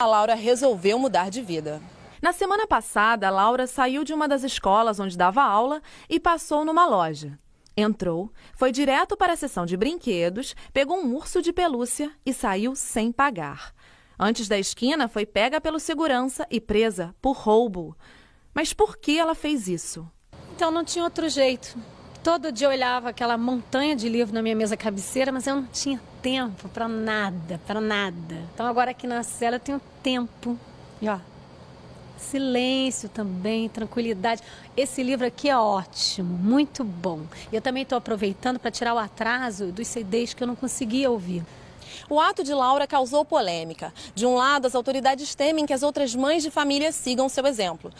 a Laura resolveu mudar de vida. Na semana passada, Laura saiu de uma das escolas onde dava aula e passou numa loja. Entrou, foi direto para a seção de brinquedos, pegou um urso de pelúcia e saiu sem pagar. Antes da esquina, foi pega pelo segurança e presa por roubo. Mas por que ela fez isso? Então não tinha outro jeito. Todo dia eu olhava aquela montanha de livro na minha mesa cabeceira, mas eu não tinha tempo para nada, para nada. Então agora aqui na cela eu tenho tempo. E ó, silêncio também, tranquilidade. Esse livro aqui é ótimo, muito bom. E eu também estou aproveitando para tirar o atraso dos CDs que eu não conseguia ouvir. O ato de Laura causou polêmica. De um lado, as autoridades temem que as outras mães de família sigam seu exemplo.